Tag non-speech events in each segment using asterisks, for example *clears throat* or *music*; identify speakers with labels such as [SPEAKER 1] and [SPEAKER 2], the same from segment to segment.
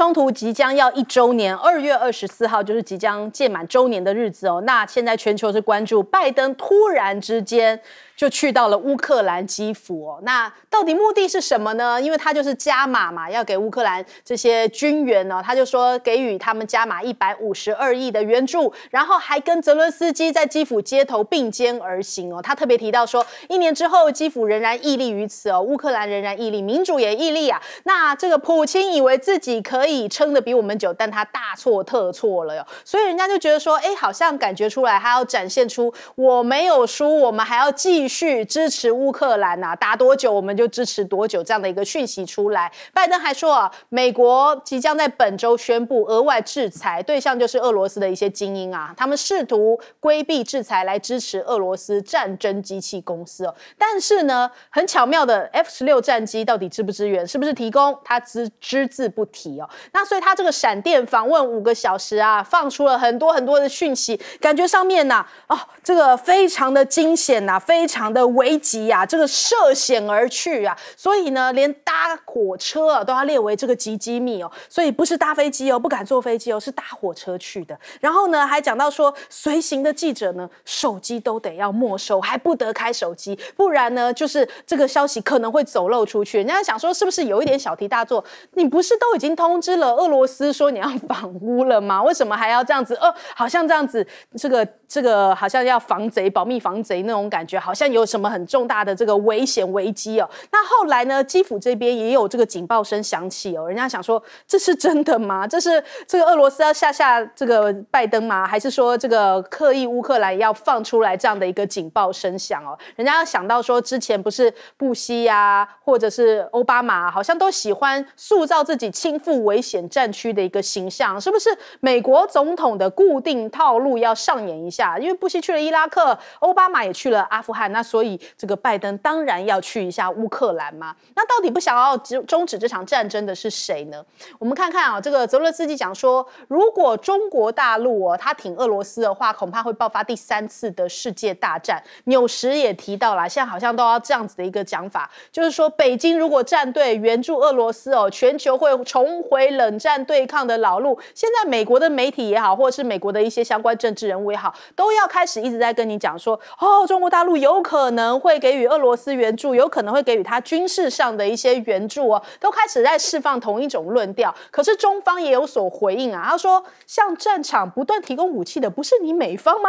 [SPEAKER 1] 冲突即将要一周年，二月二十四号就是即将届满周年的日子哦。那现在全球是关注拜登突然之间。就去到了乌克兰基辅哦，那到底目的是什么呢？因为他就是加码嘛，要给乌克兰这些军援呢，他就说给予他们加码一百五十二亿的援助，然后还跟泽伦斯基在基辅街头并肩而行哦。他特别提到说，一年之后基辅仍然屹立于此哦，乌克兰仍然屹立，民主也屹立啊。那这个普京以为自己可以撑得比我们久，但他大错特错了哟。所以人家就觉得说，哎，好像感觉出来，他要展现出我没有输，我们还要继。续支持乌克兰呐，打多久我们就支持多久这样的一个讯息出来。拜登还说啊，美国即将在本周宣布额外制裁，对象就是俄罗斯的一些精英啊，他们试图规避制裁来支持俄罗斯战争机器公司哦。但是呢，很巧妙的 F 十六战机到底支不支援，是不是提供？他只只字不提哦。那所以他这个闪电访问五个小时啊，放出了很多很多的讯息，感觉上面呐，哦，这个非常的惊险呐，非常。常的危机呀，这个涉险而去啊，所以呢，连搭火车啊、都要列为这个急机密哦，所以不是搭飞机哦，不敢坐飞机哦，是搭火车去的。然后呢，还讲到说，随行的记者呢，手机都得要没收，还不得开手机，不然呢，就是这个消息可能会走漏出去。人家想说，是不是有一点小题大做？你不是都已经通知了俄罗斯说你要访乌了吗？*laughs* 为什么还要这样子？哦，好像这样子，这个这个好像要防贼，保密防贼那种感觉，好像。有什么很重大的这个危险危机哦？那后来呢？基辅这边也有这个警报声响起哦。人家想说，这是真的吗？这是这个俄罗斯要吓吓这个拜登吗？还是说这个刻意乌克兰要放出来这样的一个警报声响哦？人家要想到说，之前不是布希呀，或者是奥巴马，好像都喜欢塑造自己亲赴危险战区的一个形象，是不是美国总统的固定套路要上演一下？因为布希去了伊拉克，奥巴马也去了阿富汗。那所以这个拜登当然要去一下乌克兰嘛？那到底不想要终止这场战争的是谁呢？我们看看啊，这个泽洛斯基讲说，如果中国大陆哦他挺俄罗斯的话，恐怕会爆发第三次的世界大战。纽时也提到了，现在好像都要这样子的一个讲法，就是说北京如果站队援助俄罗斯哦，全球会重回冷战对抗的老路。现在美国的媒体也好，或者是美国的一些相关政治人物也好，都要开始一直在跟你讲说，哦，中国大陆有。有可能会给予俄罗斯援助，有可能会给予他军事上的一些援助哦，都开始在释放同一种论调。可是中方也有所回应啊，他说：“向战场不断提供武器的不是你美方吗？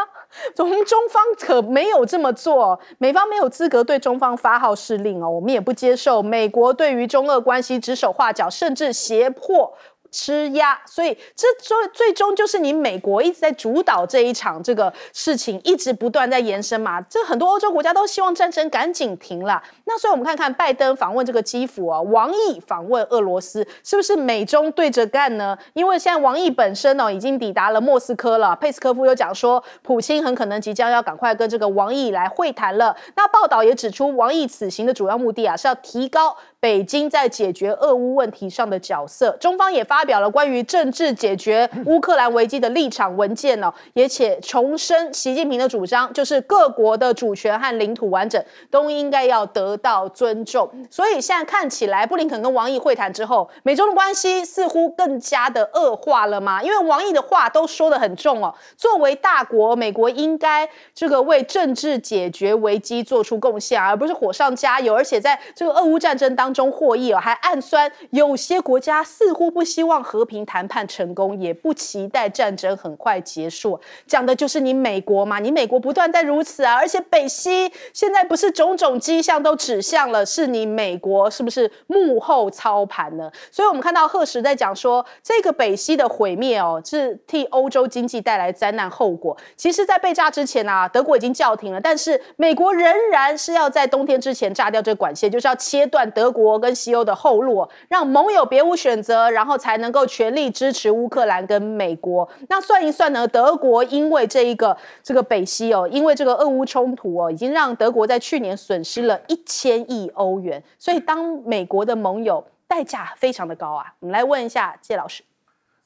[SPEAKER 1] 从中方可没有这么做，美方没有资格对中方发号施令哦，我们也不接受美国对于中俄关系指手画脚，甚至胁迫。”吃压，所以这最最终就是你美国一直在主导这一场这个事情，一直不断在延伸嘛。这很多欧洲国家都希望战争赶紧停了。那所以我们看看拜登访问这个基辅啊，王毅访问俄罗斯，是不是美中对着干呢？因为现在王毅本身哦已经抵达了莫斯科了，佩斯科夫又讲说，普京很可能即将要赶快跟这个王毅来会谈了。那报道也指出，王毅此行的主要目的啊是要提高。北京在解决俄乌问题上的角色，中方也发表了关于政治解决乌克兰危机的立场文件哦，也且重申习近平的主张，就是各国的主权和领土完整都应该要得到尊重。所以现在看起来，布林肯跟王毅会谈之后，美中的关系似乎更加的恶化了吗？因为王毅的话都说的很重哦，作为大国，美国应该这个为政治解决危机做出贡献，而不是火上加油，而且在这个俄乌战争当。中获益哦，还暗算有些国家，似乎不希望和平谈判成功，也不期待战争很快结束。讲的就是你美国嘛？你美国不断在如此啊！而且北溪现在不是种种迹象都指向了是你美国是不是幕后操盘呢？所以，我们看到赫什在讲说，这个北溪的毁灭哦，是替欧洲经济带来灾难后果。其实，在被炸之前啊，德国已经叫停了，但是美国仍然是要在冬天之前炸掉这个管线，就是要切断德国。国跟西欧的后路，让盟友别无选择，然后才能够全力支持乌克兰跟美国。那算一算呢？德国因为这一个这个北西哦，因为这个俄乌冲突哦，已经让德国在去年损失了一千亿欧元。所以，当美国的盟友代价非常的高啊。我们来问一下谢老师，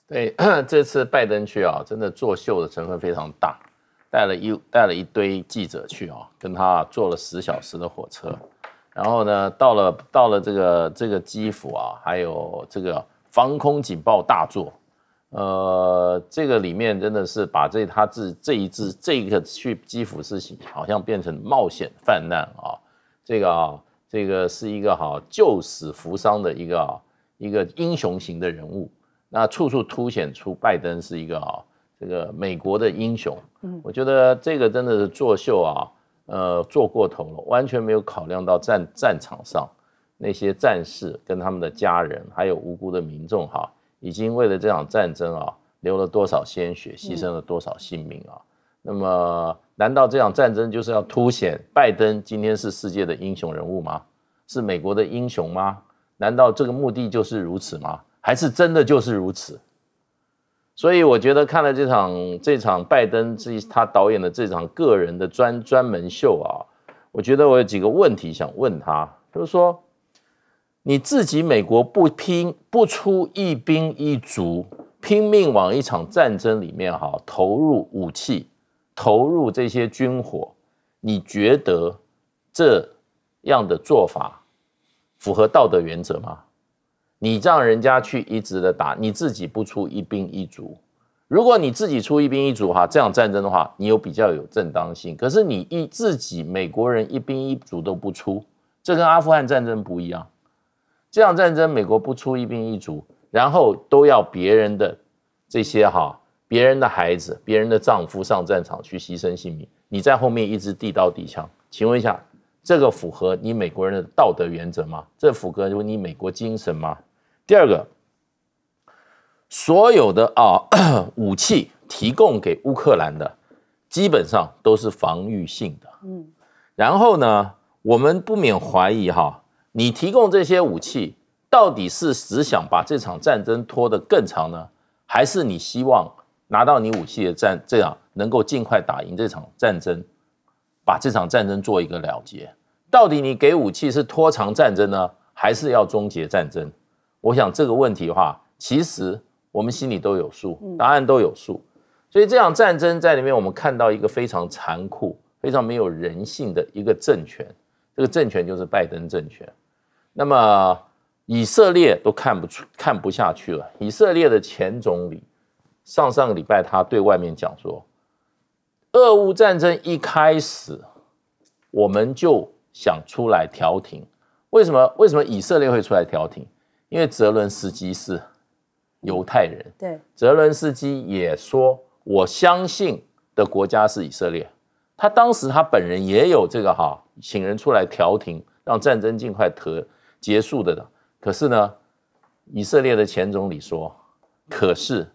[SPEAKER 2] 对，*coughs* 这次拜登去啊，真的作秀的成分非常大，带了一带了一堆记者去啊，跟他坐了十小时的火车。然后呢，到了到了这个这个基辅啊，还有这个防空警报大作，呃，这个里面真的是把这他这这一次这个去基辅事情，好像变成冒险泛滥啊，这个啊，这个是一个哈救死扶伤的一个啊一个英雄型的人物，那处处凸显出拜登是一个啊这个美国的英雄，嗯，我觉得这个真的是作秀啊。呃，做过头了，完全没有考量到战战场上那些战士跟他们的家人，还有无辜的民众哈，已经为了这场战争啊，流了多少鲜血，牺牲了多少性命啊？那么，难道这场战争就是要凸显拜登今天是世界的英雄人物吗？是美国的英雄吗？难道这个目的就是如此吗？还是真的就是如此？所以我觉得看了这场这场拜登自己他导演的这场个人的专专门秀啊，我觉得我有几个问题想问他，就是说你自己美国不拼不出一兵一卒，拼命往一场战争里面哈投入武器，投入这些军火，你觉得这样的做法符合道德原则吗？你让人家去一直的打，你自己不出一兵一卒。如果你自己出一兵一卒，哈，这场战争的话，你有比较有正当性。可是你一自己美国人一兵一卒都不出，这跟阿富汗战争不一样。这场战争美国不出一兵一卒，然后都要别人的这些哈，别人的孩子、别人的丈夫上战场去牺牲性命，你在后面一直递刀递枪。请问一下，这个符合你美国人的道德原则吗？这符合你美国精神吗？第二个，所有的啊 *clears throat* 武器提供给乌克兰的，基本上都是防御性的。嗯，然后呢，我们不免怀疑哈，你提供这些武器，到底是只想把这场战争拖得更长呢，还是你希望拿到你武器的战这样能够尽快打赢这场战争，把这场战争做一个了结？到底你给武器是拖长战争呢，还是要终结战争？我想这个问题的话，其实我们心里都有数，答案都有数。所以这场战争在里面，我们看到一个非常残酷、非常没有人性的一个政权。这个政权就是拜登政权。那么以色列都看不出、看不下去了。以色列的前总理上上个礼拜，他对外面讲说，俄乌战争一开始，我们就想出来调停。为什么？为什么以色列会出来调停？因为泽伦斯基是犹太人，对泽伦斯基也说我相信的国家是以色列，他当时他本人也有这个哈，请人出来调停，让战争尽快得结束的。可是呢，以色列的前总理说，可是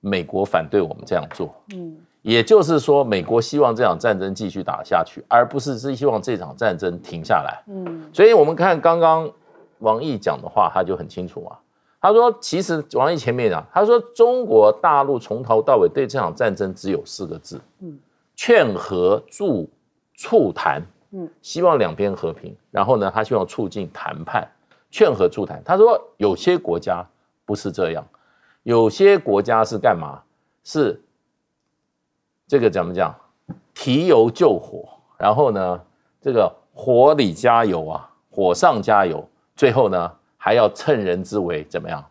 [SPEAKER 2] 美国反对我们这样做，嗯，也就是说美国希望这场战争继续打下去，而不是只希望这场战争停下来，嗯，所以我们看刚刚。王毅讲的话，他就很清楚嘛。他说：“其实王毅前面讲，他说中国大陆从头到尾对这场战争只有四个字，嗯，劝和助促谈，嗯，希望两边和平。然后呢，他希望促进谈判，劝和促谈。他说有些国家不是这样，有些国家是干嘛？是这个怎么讲？提油救火，然后呢，这个火里加油啊，火上加油。”最后呢，还要趁人之危，怎么样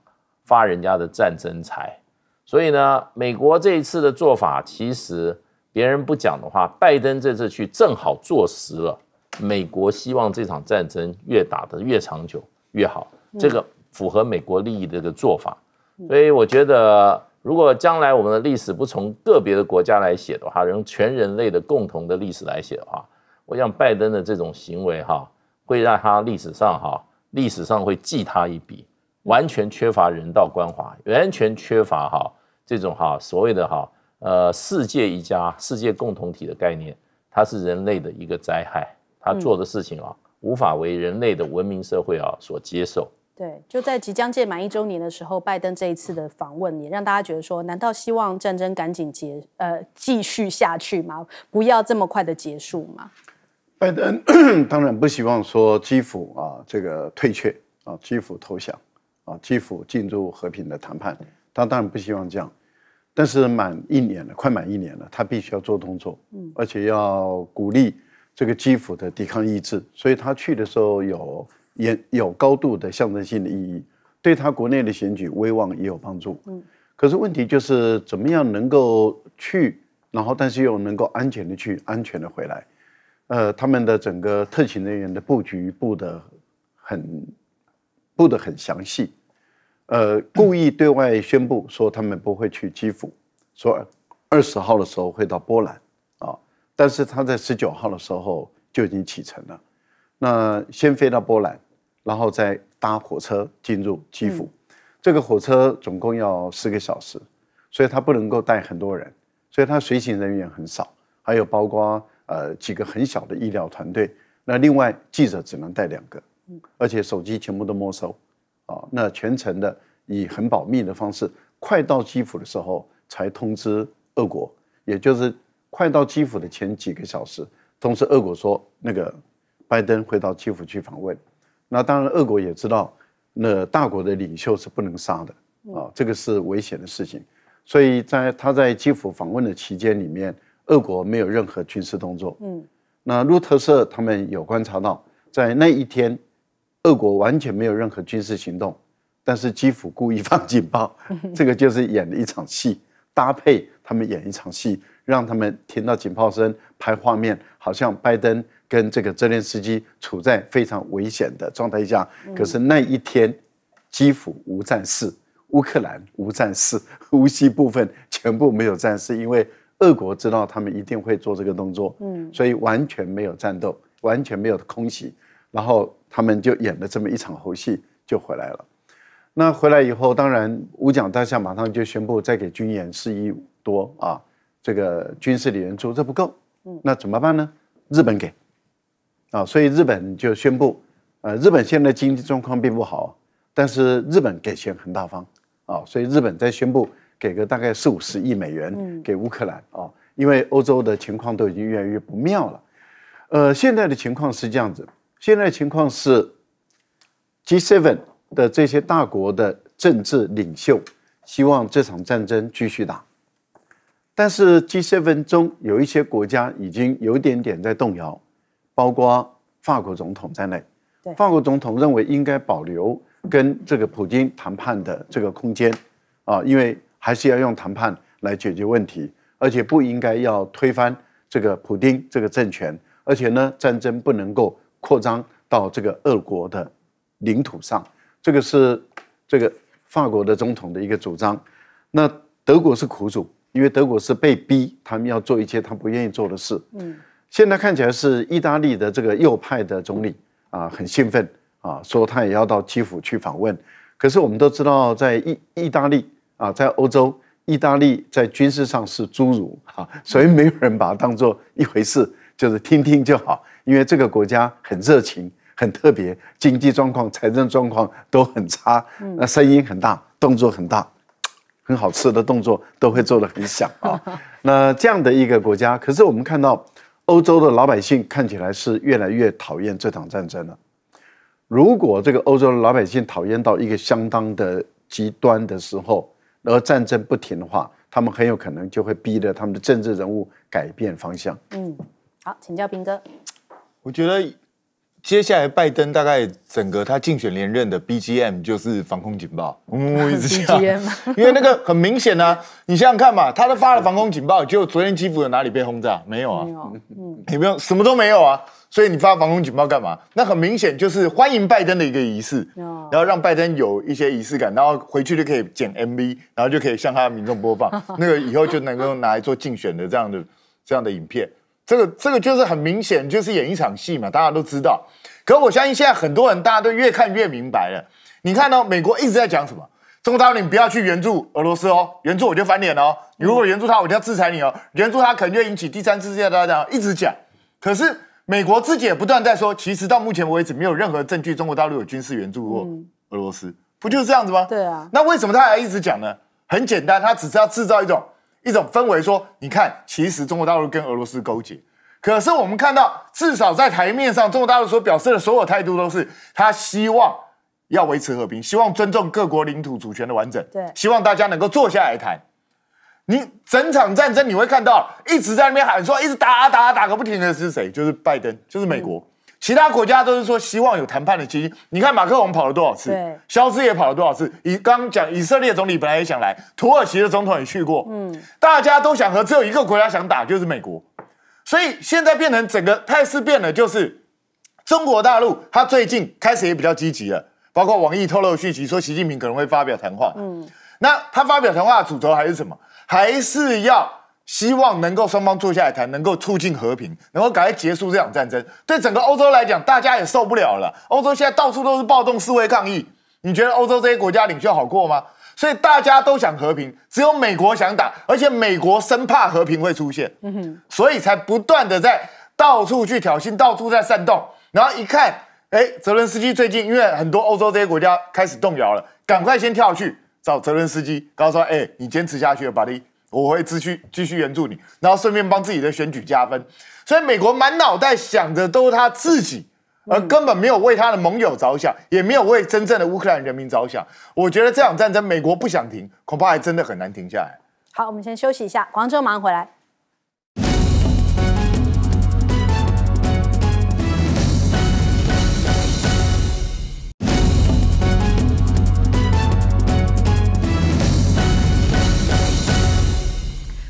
[SPEAKER 2] 发人家的战争财？所以呢，美国这一次的做法，其实别人不讲的话，拜登这次去正好坐实了美国希望这场战争越打得越长久越好，这个符合美国利益的一个做法。所以我觉得，如果将来我们的历史不从个别的国家来写的话，用全人类的共同的历史来写的话，我想拜登的这种行为哈，会让他历史上哈。历史上会记他一笔，完全缺乏人道关怀，完全缺乏哈这种哈所谓的哈呃世界一家、世界共同体的概念，它是人类的一个灾害。他做的事情啊，无法为人类的文明社会啊所接受。
[SPEAKER 1] 对，就在即将届满一周年的时候，拜登这一次的访问也让大家觉得说，难道希望战争赶紧结呃继续下去吗？不要这么快的结束吗？
[SPEAKER 3] 拜登 *coughs* 当然不希望说基辅啊这个退却啊基辅投降啊基辅进入和平的谈判，他当然不希望这样。但是满一年了，快满一年了，他必须要做动作，而且要鼓励这个基辅的抵抗意志。所以他去的时候有也有高度的象征性的意义，对他国内的选举威望也有帮助。嗯，可是问题就是怎么样能够去，然后但是又能够安全的去，安全的回来。呃，他们的整个特勤人员的布局布的很布的很详细，呃，故意对外宣布说他们不会去基辅，说二十号的时候会到波兰啊，但是他在十九号的时候就已经启程了，那先飞到波兰，然后再搭火车进入基辅，这个火车总共要四个小时，所以他不能够带很多人，所以他随行人员很少，还有包括。呃，几个很小的医疗团队。那另外记者只能带两个，而且手机全部都没收。啊，那全程的以很保密的方式，快到基辅的时候才通知俄国，也就是快到基辅的前几个小时通知俄国说，那个拜登会到基辅去访问。那当然，俄国也知道，那大国的领袖是不能杀的啊，这个是危险的事情。所以在他在基辅访问的期间里面。俄国没有任何军事动作。嗯，那路透社他们有观察到，在那一天，俄国完全没有任何军事行动。但是基辅故意放警报，*laughs* 这个就是演了一场戏，搭配他们演一场戏，让他们听到警报声，拍画面，好像拜登跟这个泽连斯基处在非常危险的状态下。可是那一天，基辅无战事，乌克兰无战事，*laughs* 乌西部分全部没有战事，因为。俄国知道他们一定会做这个动作，嗯，所以完全没有战斗，完全没有空袭，然后他们就演了这么一场猴戏就回来了。那回来以后，当然五角大厦马上就宣布再给军演四亿多啊，这个军事人员出这不够，嗯，那怎么办呢？日本给啊，所以日本就宣布，呃，日本现在经济状况并不好，但是日本给钱很大方啊，所以日本在宣布。给个大概四五十亿美元给乌克兰哦，因为欧洲的情况都已经越来越不妙了。呃，现在的情况是这样子：现在情况是 G Seven 的这些大国的政治领袖希望这场战争继续打，但是 G Seven 中有一些国家已经有一点点在动摇，包括法国总统在内。法国总统认为应该保留跟这个普京谈判的这个空间啊，因为。还是要用谈判来解决问题，而且不应该要推翻这个普丁这个政权，而且呢，战争不能够扩张到这个俄国的领土上。这个是这个法国的总统的一个主张。那德国是苦主，因为德国是被逼，他们要做一些他不愿意做的事。嗯，现在看起来是意大利的这个右派的总理啊，很兴奋啊，说他也要到基辅去访问。可是我们都知道，在意意大利。啊，在欧洲，意大利在军事上是侏儒啊，所以没有人把它当做一回事，就是听听就好。因为这个国家很热情，很特别，经济状况、财政状况都很差。那声音很大，动作很大，很好吃的动作都会做得很响啊。*laughs* 那这样的一个国家，可是我们看到欧洲的老百姓看起来是越来越讨厌这场战争了。如果这个欧洲的老百姓讨厌到一个相当的极端的时候，而战争不停的话，他们很有可能就会逼着他们的政治人物改变方向。
[SPEAKER 1] 嗯，好，请教兵哥。
[SPEAKER 3] 我觉得接下来拜登大概整个他竞选连任的 BGM 就是防空警
[SPEAKER 4] 报，*laughs* 一直因为那个很明显啊，你想想看嘛，他都发了防空警报，就昨天基辅有哪里被轰炸？没有啊，没
[SPEAKER 3] 有，嗯，
[SPEAKER 4] 也没有，什么都没有啊。所以你发防空警报干嘛？那很明显就是欢迎拜登的一个仪式，然后让拜登有一些仪式感，然后回去就可以剪 MV，然后就可以向他的民众播放 *laughs* 那个以后就能够拿来做竞选的这样的这样的影片。这个这个就是很明显就是演一场戏嘛，大家都知道。可我相信现在很多人大家都越看越明白了。你看哦、美国一直在讲什么？中国，你不要去援助俄罗斯哦，援助我就翻脸哦。你如果援助他，我就要制裁你哦。援助他可能就引起第三次世界大战，一直讲。可是。美国自己也不断在说，其实到目前为止没有任何证据中国大陆有军事援助过俄罗斯，不就是这样子吗？对啊，那为什么他还一直讲呢？很简单，他只是要制造一种一种氛围，说你看，其实中国大陆跟俄罗斯勾结。可是我们看到，至少在台面上，中国大陆所表示的所有态度都是他希望要维持和平，希望尊重各国领土主权的完整，对，希望大家能够坐下来谈。你整场战争，你会看到一直在那边喊说，一直打打打个不停的是谁？就是拜登，就是美国。其他国家都是说希望有谈判的契机。你看马克龙跑了多少次，肖斯也跑了多少次。以刚讲，以色列总理本来也想来，土耳其的总统也去过。嗯，大家都想和，只有一个国家想打，就是美国。所以现在变成整个态势变了，就是中国大陆他最近开始也比较积极了，包括网易透露讯息说习近平可能会发表谈话。嗯，那他发表谈话的主轴还是什么？还是要希望能够双方坐下来谈，能够促进和平，能够赶快结束这场战争。对整个欧洲来讲，大家也受不了了。欧洲现在到处都是暴动、示威、抗议。你觉得欧洲这些国家领袖好过吗？所以大家都想和平，只有美国想打，而且美国生怕和平会出现，嗯所以才不断的在到处去挑衅，到处在煽动。然后一看，哎，泽伦斯基最近因为很多欧洲这些国家开始动摇了，赶快先跳去。找泽伦斯基，告诉说：“哎，你坚持下去，巴你我会继续继续援助你，然后顺便帮自己的选举加分。”所以美国满脑袋想的都是他自己，而根本没有为他的盟友着想，也没有为真正的乌克兰人民着想。我觉得这场战争美国不想停，恐怕还真的很难停下来。
[SPEAKER 1] 好，我们先休息一下，广州马上回来。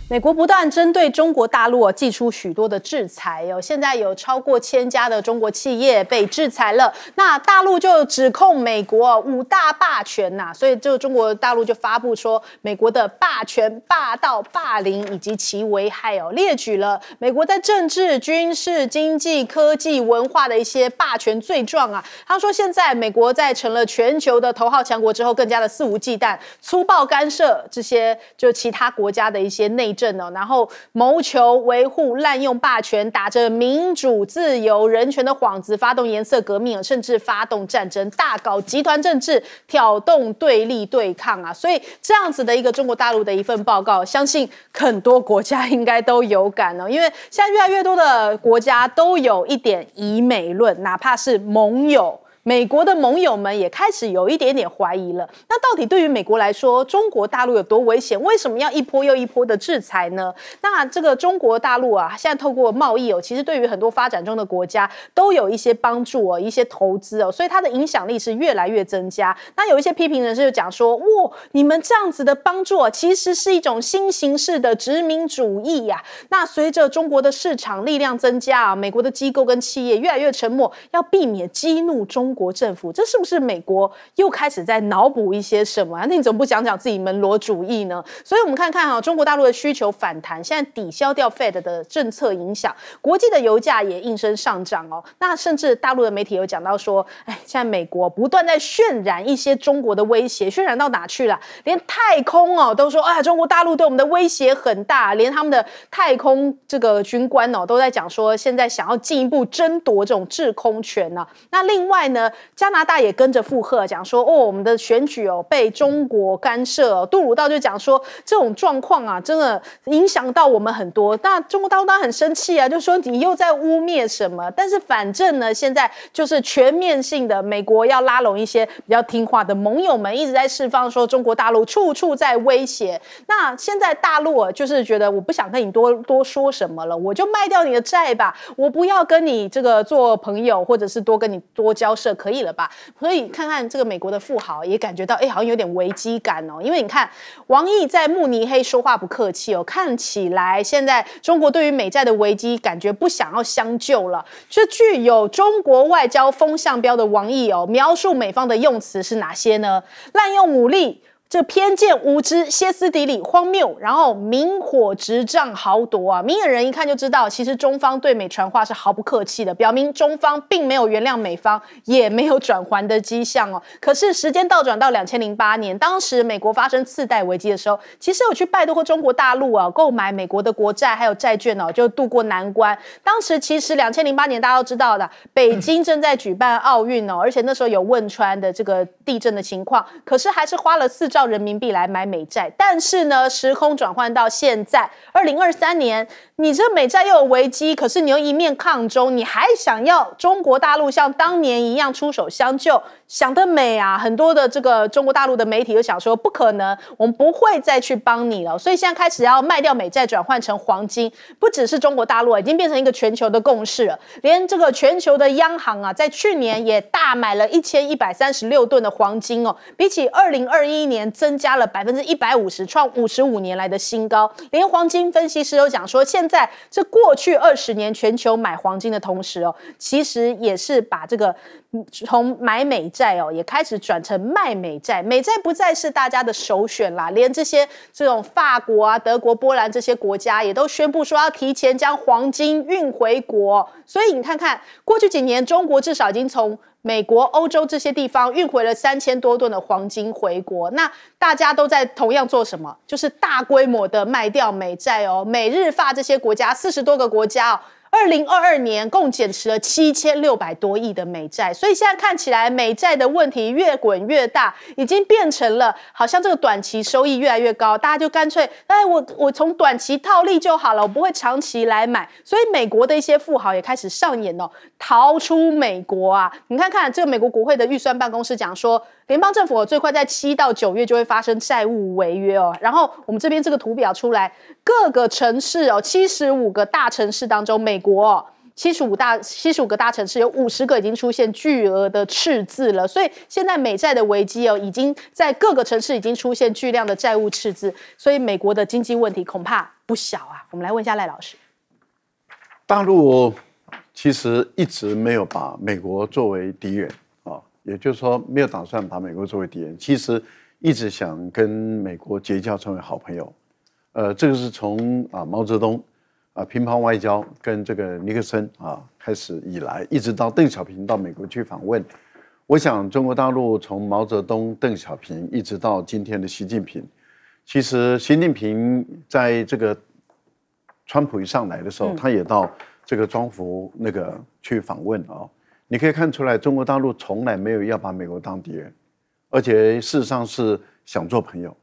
[SPEAKER 1] 美国不断针对中国大陆寄出许多的制裁哦，现在有超过千家的中国企业被制裁了。那大陆就指控美国五大霸权呐，所以就中国大陆就发布说美国的霸权、霸道、霸凌以及其危害哦，列举了美国在政治、军事、经济、科技、文化的一些霸权罪状啊。他说现在美国在成了全球的头号强国之后，更加的肆无忌惮、粗暴干涉这些就其他国家的一些内。政哦，然后谋求维护、滥用霸权，打着民主、自由、人权的幌子，发动颜色革命，甚至发动战争，大搞集团政治，挑动对立对抗啊！所以这样子的一个中国大陆的一份报告，相信很多国家应该都有感了，因为现在越来越多的国家都有一点以美论，哪怕是盟友。美国的盟友们也开始有一点点怀疑了。那到底对于美国来说，中国大陆有多危险？为什么要一波又一波的制裁呢？那这个中国大陆啊，现在透过贸易哦，其实对于很多发展中的国家都有一些帮助哦，一些投资哦，所以它的影响力是越来越增加。那有一些批评人士就讲说：，哇，你们这样子的帮助啊，其实是一种新形式的殖民主义呀。那随着中国的市场力量增加啊，美国的机构跟企业越来越沉默，要避免激怒中。国政府，这是不是美国又开始在脑补一些什么啊？那你怎么不讲讲自己门罗主义呢？所以，我们看看啊，中国大陆的需求反弹，现在抵消掉 Fed 的政策影响，国际的油价也应声上涨哦。那甚至大陆的媒体有讲到说，哎，现在美国不断在渲染一些中国的威胁，渲染到哪去了？连太空哦都说啊，中国大陆对我们的威胁很大，连他们的太空这个军官哦都在讲说，现在想要进一步争夺这种制空权呢。那另外呢？加拿大也跟着附和，讲说哦，我们的选举哦被中国干涉。杜鲁道就讲说，这种状况啊，真的影响到我们很多。那中国大陆很生气啊，就说你又在污蔑什么？但是反正呢，现在就是全面性的，美国要拉拢一些比较听话的盟友们，一直在释放说中国大陆处处在威胁。那现在大陆啊，就是觉得我不想跟你多多说什么了，我就卖掉你的债吧，我不要跟你这个做朋友，或者是多跟你多交涉。可以了吧？所以看看这个美国的富豪也感觉到，哎，好像有点危机感哦。因为你看，王毅在慕尼黑说话不客气哦，看起来现在中国对于美债的危机感觉不想要相救了。这具有中国外交风向标的王毅哦，描述美方的用词是哪些呢？滥用武力。这偏见、无知、歇斯底里、荒谬，然后明火执仗、豪夺啊！明眼人一看就知道，其实中方对美传话是毫不客气的，表明中方并没有原谅美方，也没有转圜的迹象哦。*laughs* 可是时间倒转到两千零八年，当时美国发生次贷危机的时候，其实有去拜托过中国大陆啊，购买美国的国债还有债券哦，就渡过难关。当时其实两千零八年大家都知道的，北京正在举办奥运哦，而且那时候有汶川的这个地震的情况，可是还是花了四周。用人民币来买美债，但是呢，时空转换到现在，二零二三年，你这美债又有危机，可是你又一面抗中，你还想要中国大陆像当年一样出手相救？想得美啊！很多的这个中国大陆的媒体都想说，不可能，我们不会再去帮你了。所以现在开始要卖掉美债，转换成黄金。不只是中国大陆，已经变成一个全球的共识了。连这个全球的央行啊，在去年也大买了一千一百三十六吨的黄金哦，比起二零二一年增加了百分之一百五十，创五十五年来的新高。连黄金分析师都讲说，现在这过去二十年全球买黄金的同时哦，其实也是把这个。从买美债哦，也开始转成卖美债，美债不再是大家的首选啦。连这些这种法国啊、德国、波兰这些国家，也都宣布说要提前将黄金运回国。所以你看看，过去几年，中国至少已经从美国、欧洲这些地方运回了三千多吨的黄金回国。那大家都在同样做什么？就是大规模的卖掉美债哦，美日法这些国家，四十多个国家哦。二零二二年共减持了七千六百多亿的美债，所以现在看起来美债的问题越滚越大，已经变成了好像这个短期收益越来越高，大家就干脆哎，我我从短期套利就好了，我不会长期来买。所以美国的一些富豪也开始上演哦，逃出美国啊！你看看这个美国国会的预算办公室讲说。联邦政府最快在七到九月就会发生债务违约哦。然后我们这边这个图表出来，各个城市哦，七十五个大城市当中，美国七十五大七十五个大城市有五十个已经出现巨额的赤字了。所以现在美债的危机哦，已经在各个城市已经出现巨量的债务赤字。所以美国的经济问题恐怕不小啊。我们来问一下赖老师，
[SPEAKER 3] 大陆其实一直没有把美国作为敌人。也就是说，没有打算把美国作为敌人，其实一直想跟美国结交，成为好朋友。呃，这个是从啊毛泽东啊乒乓外交跟这个尼克森啊开始以来，一直到邓小平到美国去访问。我想中国大陆从毛泽东、邓小平一直到今天的习近平，其实习近平在这个川普一上来的时候，他也到这个庄福那个去访问啊。你可以看出来，中国大陆从来没有要把美国当敌人，而且事实上是想做朋友。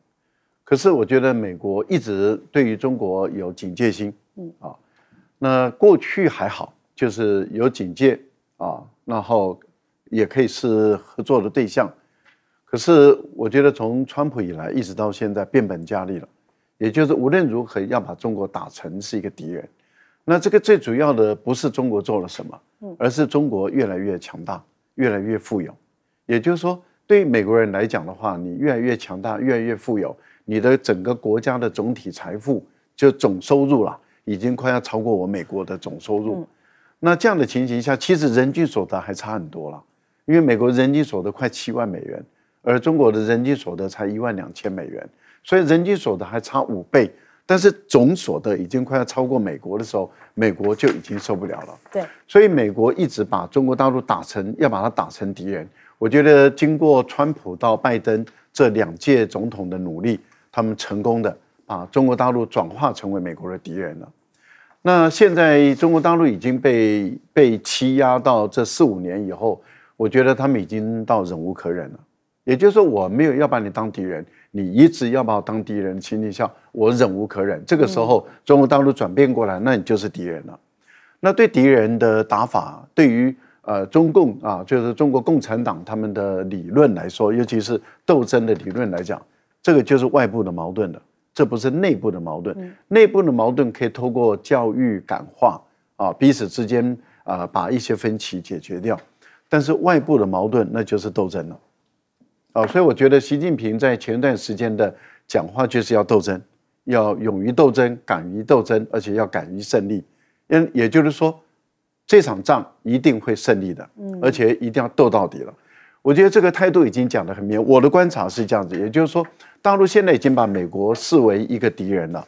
[SPEAKER 3] 可是我觉得美国一直对于中国有警戒心，嗯啊，那过去还好，就是有警戒啊，然后也可以是合作的对象。可是我觉得从川普以来一直到现在变本加厉了，也就是无论如何要把中国打成是一个敌人。那这个最主要的不是中国做了什么。而是中国越来越强大，越来越富有。也就是说，对美国人来讲的话，你越来越强大，越来越富有，你的整个国家的总体财富就总收入了，已经快要超过我美国的总收入。那这样的情形下，其实人均所得还差很多了，因为美国人均所得快七万美元，而中国的人均所得才一万两千美元，所以人均所得还差五倍。但是总所得已经快要超过美国的时候，美国就已经受不了了。对，所以美国一直把中国大陆打成要把它打成敌人。我觉得经过川普到拜登这两届总统的努力，他们成功的把中国大陆转化成为美国的敌人了。那现在中国大陆已经被被欺压到这四五年以后，我觉得他们已经到忍无可忍了。也就是说，我没有要把你当敌人。你一直要把我当敌人的情况下，我忍无可忍。这个时候，中国大陆转变过来，那你就是敌人了。那对敌人的打法，对于呃中共啊，就是中国共产党他们的理论来说，尤其是斗争的理论来讲，这个就是外部的矛盾的，这不是内部的矛盾。内部的矛盾可以通过教育感化啊，彼此之间啊把一些分歧解决掉。但是外部的矛盾，那就是斗争了。啊，所以我觉得习近平在前段时间的讲话就是要斗争，要勇于斗争，敢于斗争，而且要敢于胜利。嗯，也就是说，这场仗一定会胜利的，而且一定要斗到底了。我觉得这个态度已经讲得很明。我的观察是这样子，也就是说，大陆现在已经把美国视为一个敌人了。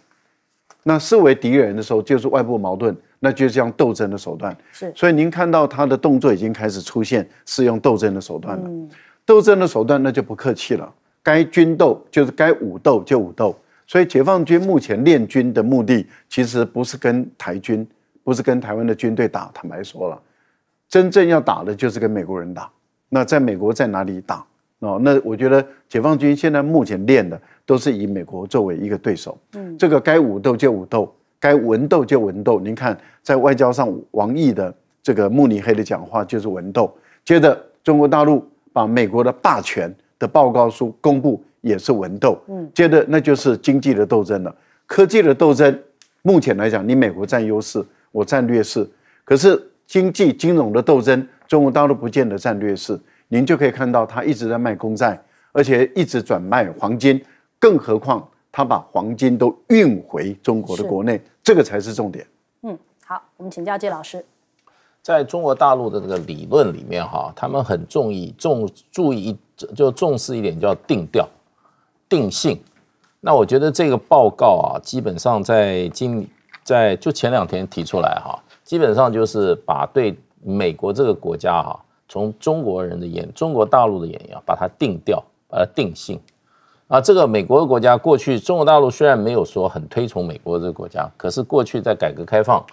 [SPEAKER 3] 那视为敌人的时候，就是外部矛盾，那就是用斗争的手段。是，所以您看到他的动作已经开始出现是用斗争的手段了。嗯。斗争的手段，那就不客气了。该军斗就是该武斗就武斗，所以解放军目前练军的目的，其实不是跟台军，不是跟台湾的军队打。坦白说了，真正要打的就是跟美国人打。那在美国在哪里打？哦，那我觉得解放军现在目前练的都是以美国作为一个对手。嗯，这个该武斗就武斗，该文斗就文斗。您看，在外交上，王毅的这个慕尼黑的讲话就是文斗。接着，中国大陆。把美国的霸权的报告书公布也是文斗，嗯，接着那就是经济的斗争了，科技的斗争。目前来讲，你美国占优势，我占劣势。可是经济金融的斗争，中国大陆不见得占劣势。您就可以看到，他一直在卖公债，而且一直转卖黄金，更何况他把黄金都运回中国的国内，这个
[SPEAKER 2] 才是重点。
[SPEAKER 1] 嗯，好，我们请教季老师。
[SPEAKER 2] 在中国大陆的这个理论里面哈，他们很重意重注意就重视一点叫定调定性。那我觉得这个报告啊，基本上在今在就前两天提出来哈，基本上就是把对美国这个国家哈，从中国人的眼中国大陆的眼里啊，把它定调，把它定性啊。这个美国的国家过去，中国大陆虽然没有说很推崇美国这个国家，可是过去在改革开放。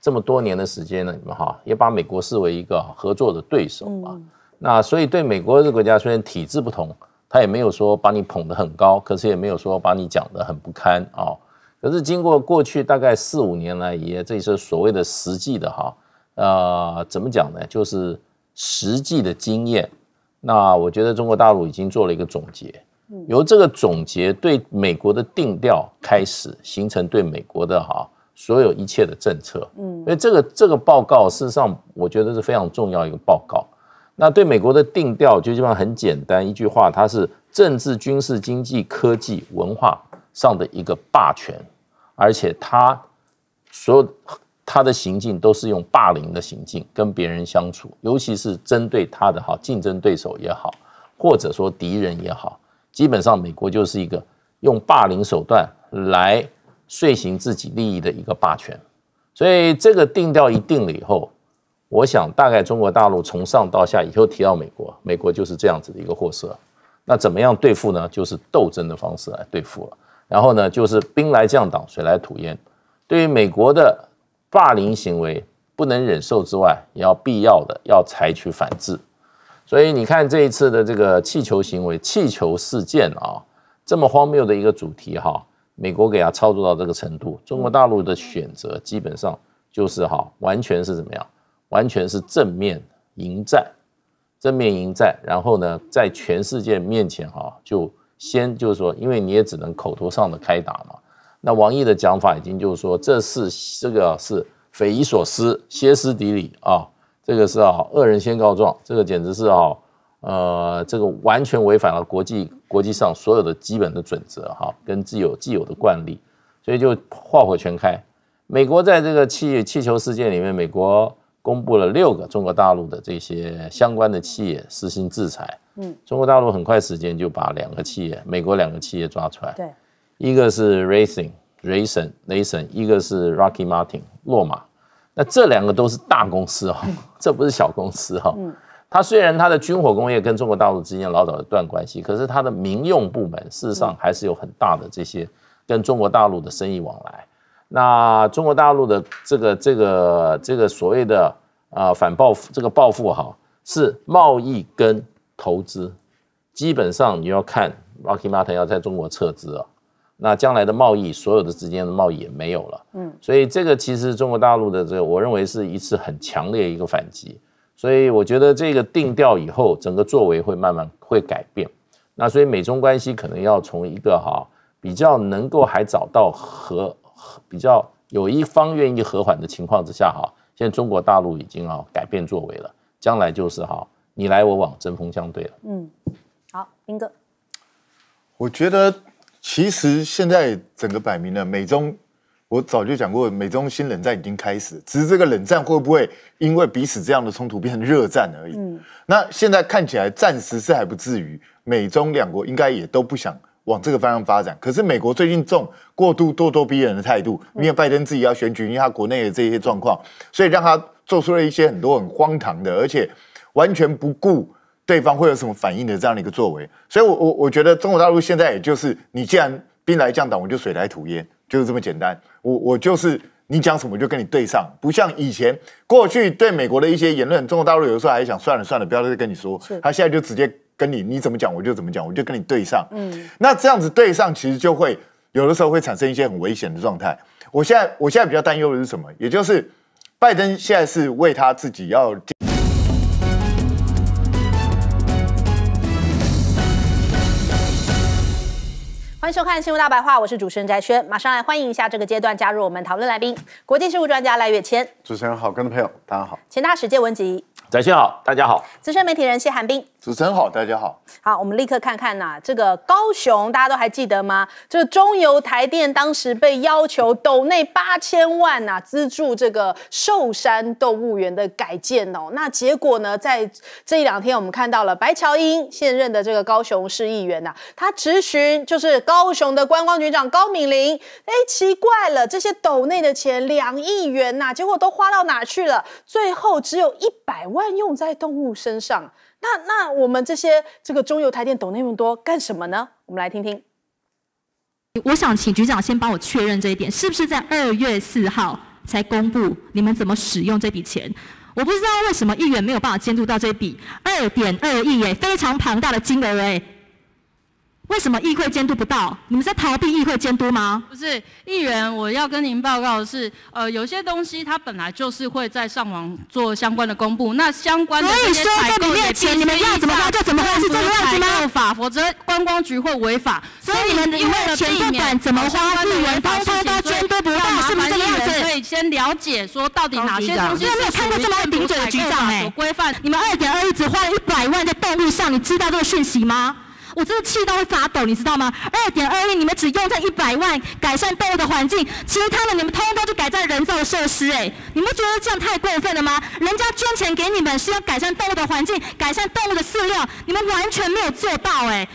[SPEAKER 2] 这么多年的时间呢，你们哈也把美国视为一个合作的对手啊。那所以对美国这个国家，虽然体制不同，他也没有说把你捧得很高，可是也没有说把你讲得很不堪啊。可是经过过去大概四五年来，也这是所谓的实际的哈啊，怎么讲呢？就是实际的经验。那我觉得中国大陆已经做了一个总结，由这个总结对美国的定调开始，形成对美国的哈。所有一切的政策，嗯，所以这个这个报告事实上，我觉得是非常重要一个报告。那对美国的定调，就基本上很简单一句话，它是政治、军事、经济、科技、文化上的一个霸权，而且它所有它的行径都是用霸凌的行径跟别人相处，尤其是针对它的哈竞争对手也好，或者说敌人也好，基本上美国就是一个用霸凌手段来。遂行自己利益的一个霸权，所以这个定调一定了以后，我想大概中国大陆从上到下以后提到美国，美国就是这样子的一个货色，那怎么样对付呢？就是斗争的方式来对付了。然后呢，就是兵来将挡，水来土掩。对于美国的霸凌行为不能忍受之外，要必要的要采取反制。所以你看这一次的这个气球行为、气球事件啊，这么荒谬的一个主题哈。美国给他操作到这个程度，中国大陆的选择基本上就是哈，完全是怎么样？完全是正面迎战，正面迎战。然后呢，在全世界面前哈，就先就是说，因为你也只能口头上的开打嘛。那王毅的讲法已经就是说，这是这个是匪夷所思、歇斯底里啊，这个是啊，恶人先告状，这个简直是啊。呃，这个完全违反了国际国际上所有的基本的准则哈，跟既有既有的惯例，所以就话火全开。美国在这个气气球事件里面，美国公布了六个中国大陆的这些相关的企业实行制裁。嗯，中国大陆很快时间就把两个企业，美国两个企业抓出来。对，一个是 Racing Racing n a t i n 一个是 Rocky Martin 落马。那这两个都是大公司哦，*laughs* 这不是小公司哦。嗯。它虽然它的军火工业跟中国大陆之间老早的断关系，可是它的民用部门事实上还是有很大的这些跟中国大陆的生意往来。那中国大陆的这个这个这个所谓的啊反报复这个报复哈，是贸易跟投资。基本上你要看 Rocky Mountain 要在中国撤资啊，那将来的贸易所有的之间的贸易也没有了。嗯，所以这个其实中国大陆的这个我认为是一次很强烈一个反击。所以我觉得这个定调以后，整个作为会慢慢会改变。那所以美中关系可能要从一个哈比较能够还找到和比较有一方愿意和缓的情况之下哈，现在中国大陆已经啊改变作为了，将来就是哈你来我往针锋相对了。
[SPEAKER 1] 嗯，好，兵哥，
[SPEAKER 2] 我
[SPEAKER 4] 觉得其实现在整个摆明了美中。我早就讲过，美中新冷战已经开始，只是这个冷战会不会因为彼此这样的冲突变成热战而已。嗯，那现在看起来暂时是还不至于，美中两国应该也都不想往这个方向发展。可是美国最近这种过度咄咄逼人的态度，因为拜登自己要选举，因为他国内的这些状况，所以让他做出了一些很多很荒唐的，而且完全不顾对方会有什么反应的这样的一个作为。所以，我我我觉得中国大陆现在也就是，你既然兵来将挡，我就水来土掩，就是这么简单。我我就是你讲什么就跟你对上，不像以前过去对美国的一些言论，中国大陆有时候还想算了算了，不要再跟你说。他现在就直接跟你，你怎么讲我就怎么讲，我就跟你对上。嗯，那这样子对上其实就会有的时候会产生一些很危险的状态。我现在我现在比较担忧的是什么？也就是拜登现在是为他自己要。
[SPEAKER 1] 收看《新闻大白话》，我是主持人翟轩，马上来欢迎一下这个阶段加入我们讨论来宾，国际事务专家赖月谦。
[SPEAKER 3] 主持人好，观众朋友大家好。
[SPEAKER 1] 前大使谢文吉。
[SPEAKER 3] 翟轩好，大家好。
[SPEAKER 1] 资深媒体人谢寒冰。
[SPEAKER 3] 主持人好，大家好。
[SPEAKER 1] 好，我们立刻看看呐，这个高雄，大家都还记得吗？这中油台电当时被要求斗内八千万呐，资助这个寿山动物园的改建哦。那结果呢，在这一两天，我们看到了白乔英现任的这个高雄市议员呐，他直询就是高雄的观光局长高敏玲。哎，奇怪了，这些斗内的钱两亿元呐，结果都花到哪去了？最后只有一百万用在动物身上。那那我们这些这个中油台店懂那么多干什么呢？我们来听听。我想请局长先帮我确认这一点，是不是在二月四号才公布？你们怎么使用这笔钱？我不知道为什么议员没有办法监督到这笔二点二亿耶，非常庞大的金额诶。为什么议会监督不到？你们在逃避议会监督吗？不是，议员，我要跟您报告的是，呃，有些东西它本来就是会在上网做相关的公布，那相关的采购采购，所以，说这不严谨，你们要怎么花就怎么花，是这个样子吗？法，否则观光局会违法。所以，你们因为钱不敢怎么花，议员、党派都监督不到，是不是这个样子？所以先了解说到底哪些东西是不规范。你们二点二亿只花了一百万在道路上，你知道这个讯息吗？我真的气到会发抖，你知道吗？二点二亿，你们只用在一百万改善动物的环境，其他的你们通通就改造人造设施，哎，你们觉得这样太过分了吗？人家捐钱给你们是要改善动物的环境，改善动物的饲料，你们完全没有做到，哎。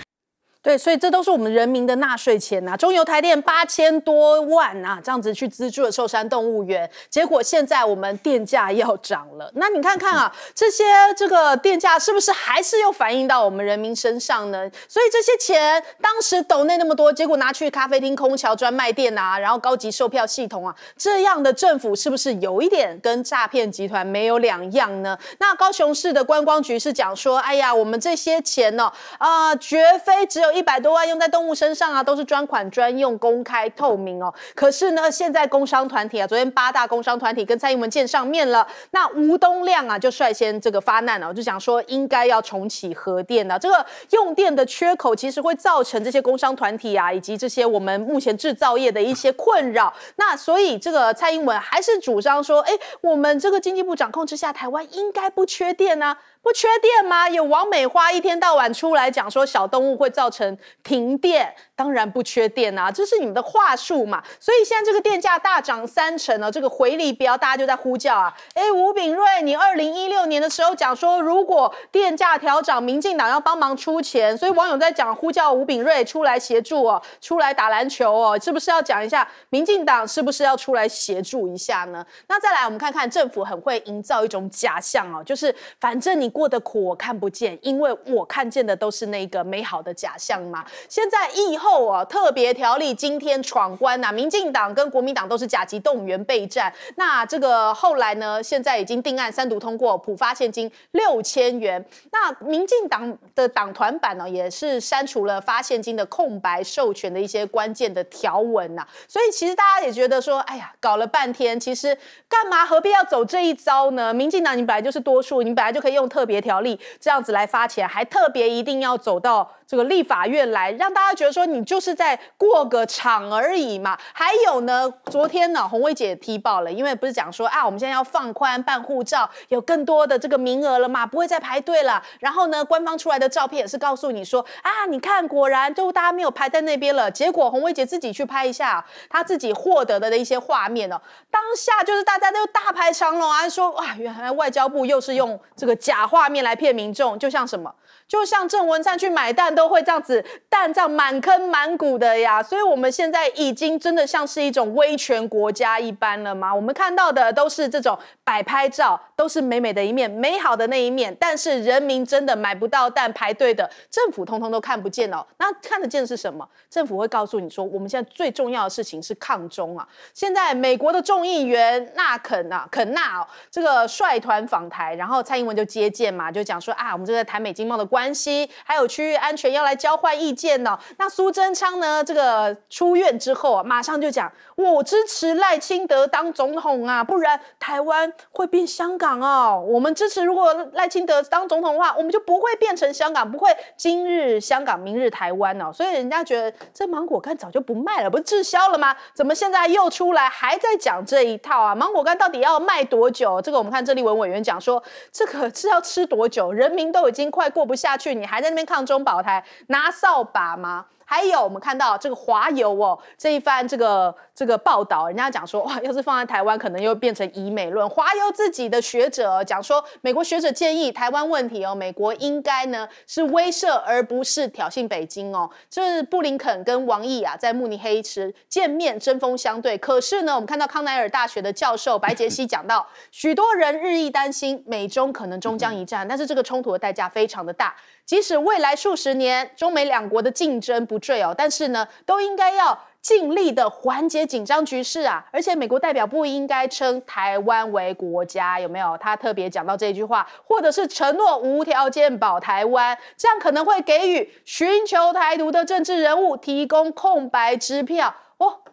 [SPEAKER 1] 对，所以这都是我们人民的纳税钱呐。中油台店八千多万啊，这样子去资助了寿山动物园，结果现在我们电价要涨了。那你看看啊，这些这个电价是不是还是又反映到我们人民身上呢？所以这些钱当时抖内那么多，结果拿去咖啡厅、空调专卖店啊，然后高级售票系统啊，这样的政府是不是有一点跟诈骗集团没有两样呢？那高雄市的观光局是讲说，哎呀，我们这些钱哦，啊，绝非只有。一百多万用在动物身上啊，都是专款专用、公开透明哦。可是呢，现在工商团体啊，昨天八大工商团体跟蔡英文见上面了，那吴东亮啊就率先这个发难了，就想说应该要重启核电的。这个用电的缺口其实会造成这些工商团体啊，以及这些我们目前制造业的一些困扰。那所以这个蔡英文还是主张说，哎，我们这个经济部掌控之下，台湾应该不缺电啊。不缺电吗？有王美花一天到晚出来讲说小动物会造成停电，当然不缺电啊，这是你们的话术嘛。所以现在这个电价大涨三成啊，这个回力标大家就在呼叫啊。哎，吴秉瑞，你二零一六年的时候讲说，如果电价调涨，民进党要帮忙出钱，所以网友在讲呼叫吴秉瑞出来协助哦，出来打篮球哦，是不是要讲一下民进党是不是要出来协助一下呢？那再来，我们看看政府很会营造一种假象哦，就是反正你。过的苦我看不见，因为我看见的都是那个美好的假象嘛。现在疫后啊，特别条例今天闯关呐，民进党跟国民党都是甲级动员备战。那这个后来呢，现在已经定案三读通过，普发现金六千元。那民进党的党团版呢，也是删除了发现金的空白授权的一些关键的条文呐。所以其实大家也觉得说，哎呀，搞了半天，其实干嘛何必要走这一招呢？民进党你本来就是多数，你本来就可以用特。特别条例这样子来发钱，还特别一定要走到这个立法院来，让大家觉得说你就是在过个场而已嘛。还有呢，昨天呢，红威姐踢爆了，因为不是讲说啊，我们现在要放宽办护照，有更多的这个名额了嘛，不会再排队了。然后呢，官方出来的照片也是告诉你说啊，你看果然就大家没有排在那边了。结果红威姐自己去拍一下，她自己获得的一些画面哦，当下就是大家都大排长龙啊，说哇，原来外交部又是用这个假。画面来骗民众，就像什么？就像郑文灿去买蛋都会这样子，蛋样满坑满谷的呀。所以，我们现在已经真的像是一种威权国家一般了吗？我们看到的都是这种摆拍照，都是美美的一面，美好的那一面。但是，人民真的买不到蛋，排队的政府通通都看不见哦。那看得见的是什么？政府会告诉你说，我们现在最重要的事情是抗中啊。现在，美国的众议员纳肯啊肯纳这个率团访台，然后蔡英文就接见。嘛，就讲说啊，我们这个台美经贸的关系，还有区域安全要来交换意见呢。那苏贞昌呢，这个出院之后啊，马上就讲我支持赖清德当总统啊，不然台湾会变香港哦。我们支持如果赖清德当总统的话，我们就不会变成香港，不会今日香港，明日台湾哦。所以人家觉得这芒果干早就不卖了，不是滞销了吗？怎么现在又出来还在讲这一套啊？芒果干到底要卖多久？这个我们看郑立文委员讲说，这个是要。吃多久？人民都已经快过不下去，你还在那边抗中保台，拿扫把吗？还有，我们看到这个华友哦，这一番这个这个报道，人家讲说，哇，要是放在台湾，可能又变成以美论。华友自己的学者讲说，美国学者建议台湾问题哦，美国应该呢是威慑而不是挑衅北京哦。这是布林肯跟王毅啊在慕尼黑时见面针锋相对。可是呢，我们看到康奈尔大学的教授白杰西讲到，许多人日益担心美中可能终将一战，但是这个冲突的代价非常的大。即使未来数十年中美两国的竞争不坠哦，但是呢，都应该要尽力的缓解紧张局势啊。而且美国代表不应该称台湾为国家，有没有？他特别讲到这句话，或者是承诺无条件保台湾，这样可能会给予寻求台独的政治人物提供空白支票。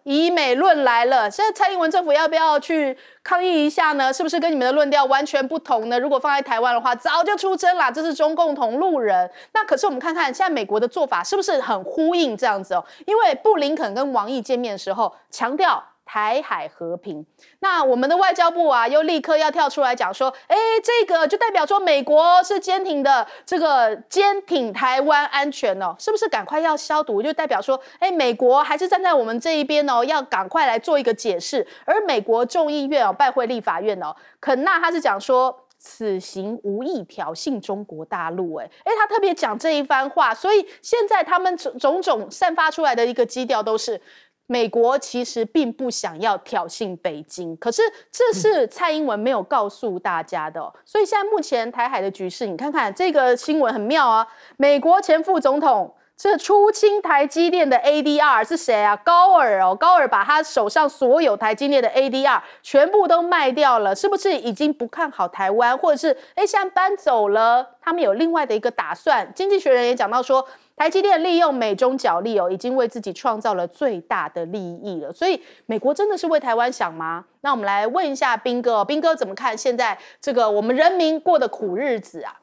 [SPEAKER 1] 以美论来了，现在蔡英文政府要不要去抗议一下呢？是不是跟你们的论调完全不同呢？如果放在台湾的话，早就出征了，这是中共同路人。那可是我们看看现在美国的做法是不是很呼应这样子哦？因为布林肯跟王毅见面的时候强调。台海和平，那我们的外交部啊，又立刻要跳出来讲说，哎，这个就代表说美国是坚挺的，这个坚挺台湾安全哦，是不是？赶快要消毒，就代表说，哎，美国还是站在我们这一边哦，要赶快来做一个解释。而美国众议院哦，拜会立法院哦，肯纳他是讲说，此行无意挑衅中国大陆，哎哎，他特别讲这一番话，所以现在他们种种种散发出来的一个基调都是。美国其实并不想要挑衅北京，可是这是蔡英文没有告诉大家的。所以现在目前台海的局势，你看看这个新闻很妙啊！美国前副总统这出清台积电的 ADR 是谁啊？高尔哦，高尔把他手上所有台积电的 ADR 全部都卖掉了，是不是已经不看好台湾，或者是哎现在搬走了，他们有另外的一个打算？《经济学人》也讲到说。台积电利用美中角力哦，已经为自己创造了最大的利益了。所以美国真的是为台湾想吗？那我们来问一下兵哥，兵哥怎么看现在这个我们人民过的苦日子啊？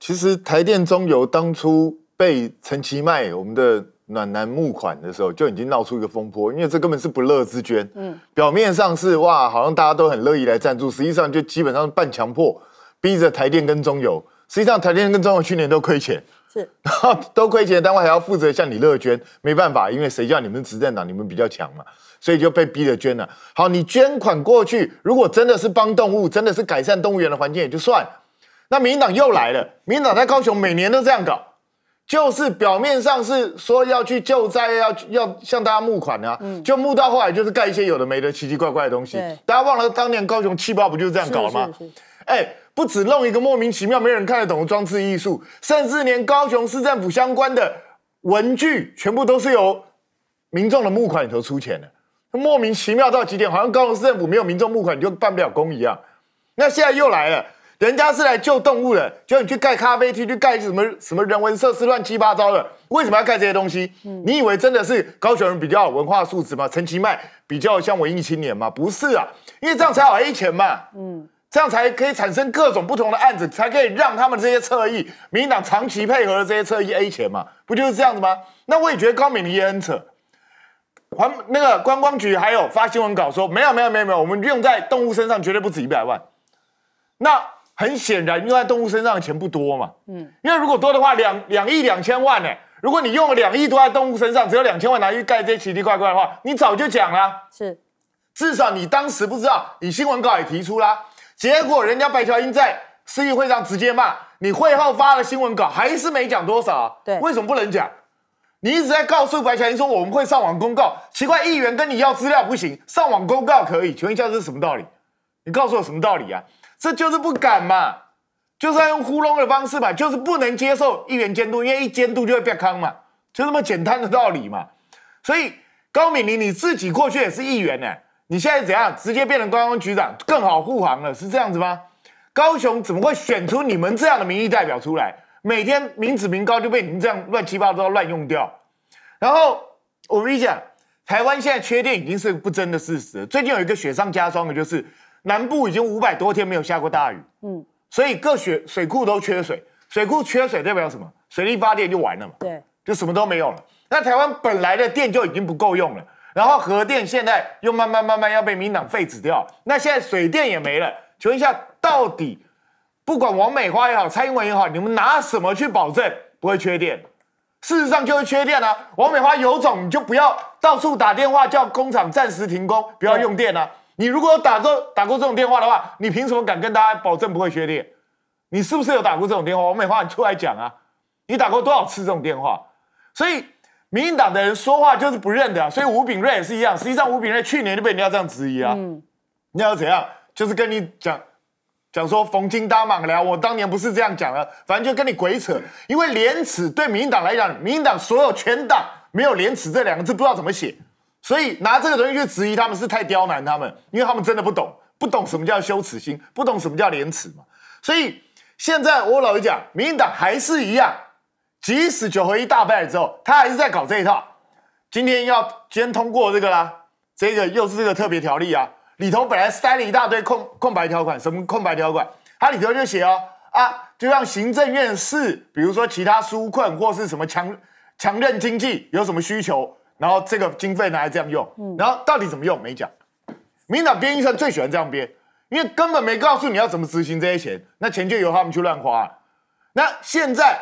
[SPEAKER 4] 其实台电、中油当初被陈其迈我们的暖男募款的时候，就已经闹出一个风波，因为这根本是不乐之捐。嗯，表面上是哇，好像大家都很乐意来赞助，实际上就基本上半强迫，逼着台电跟中油。实际上，台联跟中国去年都亏钱，是，*laughs* 然后都亏钱，单位还要负责向你乐捐，没办法，因为谁叫你们执政党，你们比较强嘛，所以就被逼着捐了。好，你捐款过去，如果真的是帮动物，真的是改善动物园的环境，也就算。那民党又来了，民党在高雄每年都这样搞，就是表面上是说要去救灾，要要向大家募款啊，嗯，就募到后来就是盖一些有的没的、奇奇怪怪的东西。大家忘了当年高雄气八不就是这样搞吗？是哎。不止弄一个莫名其妙、没人看得懂的装置艺术，甚至连高雄市政府相关的文具，全部都是由民众的募款里头出钱的，莫名其妙到极点，好像高雄市政府没有民众募款你就办不了公一样。那现在又来了，人家是来救动物的，叫你去盖咖啡厅、去盖什么什么人文设施，乱七八糟的，为什么要盖这些东西？你以为真的是高雄人比较有文化素质吗？陈其迈比较像文艺青年吗？不是啊，因为这样才好黑钱嘛。嗯。这样才可以产生各种不同的案子，才可以让他们这些侧翼、民进党长期配合的这些侧翼 A 钱嘛？不就是这样子吗？那我也觉得高敏也很扯。环那个观光局还有发新闻稿说，没有没有没有没有，我们用在动物身上绝对不止一百万。那很显然用在动物身上的钱不多嘛。嗯，因为如果多的话，两两亿两千万呢？如果你用了两亿多在动物身上，只有两千万拿去盖这些奇奇怪怪的话，你早就讲了。是，至少你当时不知道，你新闻稿也提出啦。结果人家白小英在会议会上直接骂你，会后发了新闻稿，还是没讲多少。对，为什么不能讲？你一直在告诉白小英说我们会上网公告，奇怪，议员跟你要资料不行，上网公告可以，问一下这是什么道理？你告诉我什么道理啊？这就是不敢嘛，就是要用糊弄的方式嘛，就是不能接受议员监督，因为一监督就会被坑嘛，就这么简单的道理嘛。所以高敏玲，你自己过去也是议员呢。你现在怎样？直接变成观光局长更好护航了，是这样子吗？高雄怎么会选出你们这样的民意代表出来？每天民脂民膏就被你们这样乱七八糟乱用掉。然后我跟你讲，台湾现在缺电已经是不争的事实。最近有一个雪上加霜的就是南部已经五百多天没有下过大雨，嗯，所以各水水库都缺水，水库缺水代表什么？水力发电就完了嘛，对，就什么都没有了。那台湾本来的电就已经不够用了。然后核电现在又慢慢慢慢要被民党废止掉，那现在水电也没了。请问一下，到底不管王美花也好，蔡英文也好，你们拿什么去保证不会缺电？事实上就是缺电啊！王美花有种，你就不要到处打电话叫工厂暂时停工，不要用电啊！你如果打过打过这种电话的话，你凭什么敢跟大家保证不会缺电？你是不是有打过这种电话？王美花，你出来讲啊！你打过多少次这种电话？所以。民进党的人说话就是不认的，所以吴炳瑞也是一样。实际上，吴炳瑞去年就被人家这样质疑啊。你要怎样？就是跟你讲，讲说逢金搭蟒的我当年不是这样讲的，反正就跟你鬼扯。因为廉耻对民进党来讲，民进党所有全党没有廉耻这两个字不知道怎么写，所以拿这个东西去质疑他们是太刁难他们，因为他们真的不懂，不懂什么叫羞耻心，不懂什么叫廉耻嘛。所以现在我老实讲，民进党还是一样。即使九合一大败之后，他还是在搞这一套。今天要先通过这个啦，这个又是这个特别条例啊，里头本来塞了一大堆空空白条款，什么空白条款？它里头就写哦，啊，就让行政院视，比如说其他纾困或是什么强强韧经济有什么需求，然后这个经费拿来这样用，然后到底怎么用没讲。民党编预算最喜欢这样编，因为根本没告诉你要怎么执行这些钱，那钱就由他们去乱花那现在。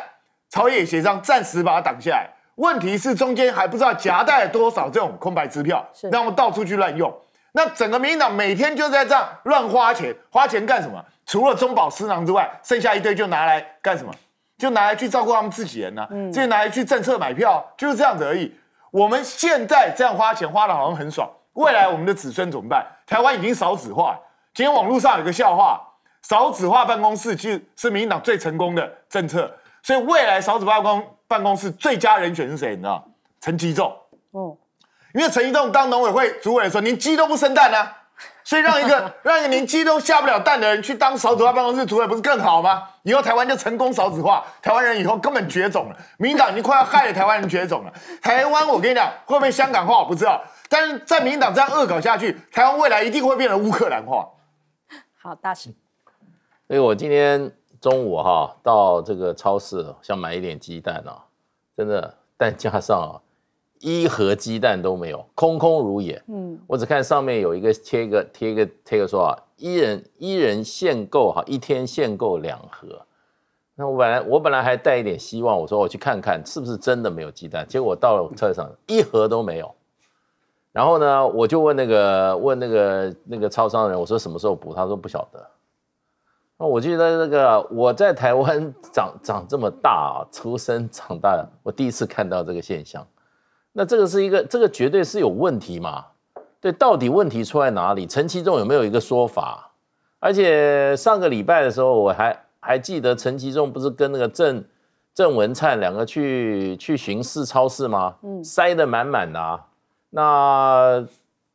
[SPEAKER 4] 朝野协商，暂时把它挡下来。问题是中间还不知道夹带了多少这种空白支票，让我们到处去乱用。那整个民进党每天就在这样乱花钱，花钱干什么？除了中饱私囊之外，剩下一堆就拿来干什么？就拿来去照顾他们自己人呢？嗯，这拿来去政策买票，就是这样子而已。我们现在这样花钱花的好像很爽，未来我们的子孙怎么办？台湾已经少子化。今天网络上有个笑话，少子化办公室就是民进党最成功的政策。所以未来少子化公办公室最佳人选是谁？你知道陈其忠。因为陈其忠当农委会主委的时候，连鸡都不生蛋啊，所以让一个 *laughs* 让一个连鸡都下不了蛋的人去当少子化办公室主委，不是更好吗？以后台湾就成功少子化，台湾人以后根本绝种了。民党已经快要害了台湾人绝种了。台湾，我跟你讲，会会香港化，我不知道，但是在民党这样恶搞下去，台湾未来一定会变成乌克兰化。
[SPEAKER 1] 好，大使。
[SPEAKER 2] 所以我今天。中午哈，到这个超市想买一点鸡蛋哦，真的蛋架上啊一盒鸡蛋都没有，空空如也。嗯，我只看上面有一个贴一个贴一个贴个说啊，一人一人限购哈，一天限购两盒。那我本来我本来还带一点希望，我说我去看看是不是真的没有鸡蛋，结果到了菜市场一盒都没有。然后呢，我就问那个问那个那个超商人，我说什么时候补？他说不晓得。那我记得这个我在台湾长长这么大，出生长大，我第一次看到这个现象。那这个是一个，这个绝对是有问题嘛？对，到底问题出在哪里？陈其中有没有一个说法？而且上个礼拜的时候，我还还记得陈其中不是跟那个郑郑文灿两个去去巡视超市吗？嗯，塞得满满的。那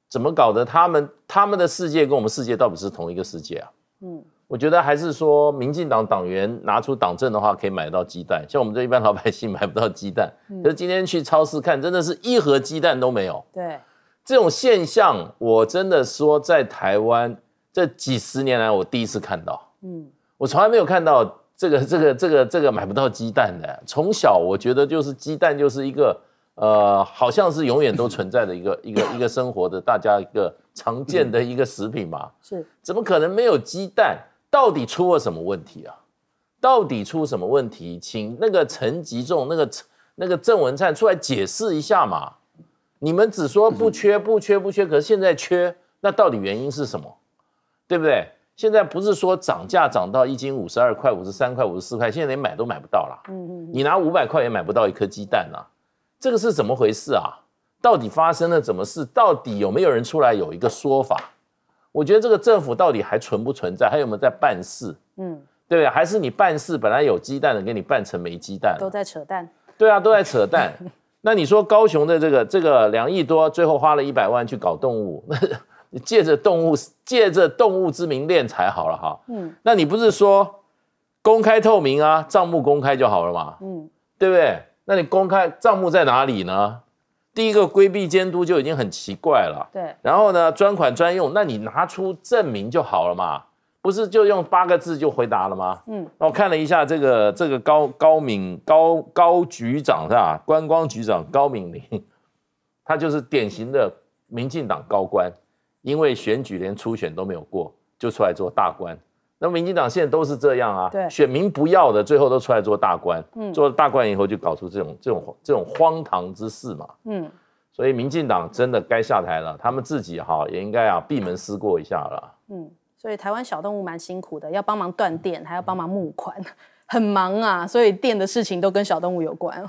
[SPEAKER 2] 怎么搞的？他们他们的世界跟我们世界到底是同一个世界啊？嗯。我觉得还是说，民进党党员拿出党证的话，可以买到鸡蛋。像我们这一般老百姓买不到鸡蛋。可是今天去超市看，真的是一盒鸡蛋都没有。对，这种现象，我真的说在台湾这几十年来，我第一次看到。嗯，我从来没有看到这个、这个、这个、这个买不到鸡蛋的。从小我觉得就是鸡蛋就是一个，呃，好像是永远都存在的一个、一个、一个生活的大家一个常见的一个食品嘛。是，怎么可能没有鸡蛋？到底出了什么问题啊？到底出什么问题？请那个陈吉仲、那个陈、那个郑文灿出来解释一下嘛！你们只说不缺、不缺、不缺，可是现在缺，那到底原因是什么？对不对？现在不是说涨价涨到一斤五十二块、五十三块、五十四块，现在连买都买不到了。嗯嗯，你拿五百块也买不到一颗鸡蛋呢，这个是怎么回事啊？到底发生了什么事？到底有没有人出来有一个说法？我觉得这个政府到底还存不存在？还有没有在办事？嗯，对不对？还是你办事本来有鸡蛋的，给你办成没鸡蛋都在扯淡，对啊，都在扯淡。那你说高雄的这个这个两亿多，最后花了一百万去搞动物，那借着动物借着动物之名敛财好了哈。嗯，那你不是说公开透明啊，账目公开就好了嘛？嗯，对不对？那你公开账目在哪里呢？第一个规避监督就已经很奇怪了，对。然后呢，专款专用，那你拿出证明就好了嘛，不是就用八个字就回答了吗？嗯，那我看了一下这个这个高高敏高高局长是吧？观光局长高敏玲，*laughs* 他就是典型的民进党高官，因为选举连初选都没有过，就出来做大官。那民进党现在都是这样啊，选民不要的，最后都出来做大官，嗯，做大官以后就搞出这种这种这种荒唐之事嘛，嗯，所以民进党真的该下台了，他们自己哈也应该啊闭门思过一下
[SPEAKER 1] 了，嗯，所以台湾小动物蛮辛苦的，要帮忙断电，还要帮忙募款，*laughs* 很忙啊，所以电的事情都跟小动物有关